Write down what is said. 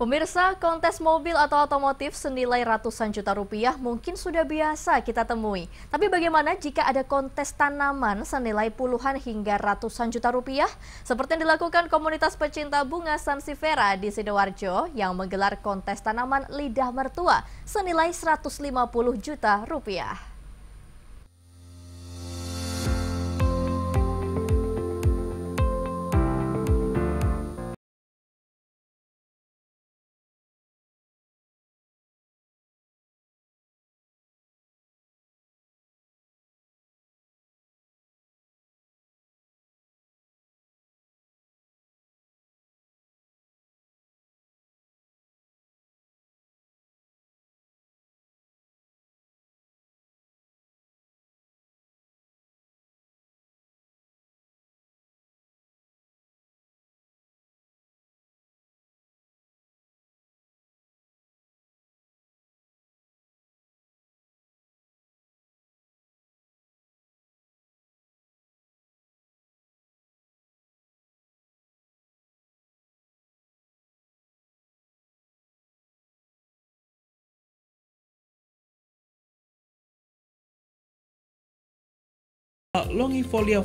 Pemirsa, kontes mobil atau otomotif senilai ratusan juta rupiah mungkin sudah biasa kita temui. Tapi bagaimana jika ada kontes tanaman senilai puluhan hingga ratusan juta rupiah? Seperti yang dilakukan komunitas pecinta bunga Sansifera di Sidoarjo yang menggelar kontes tanaman lidah mertua senilai 150 juta rupiah. longifolia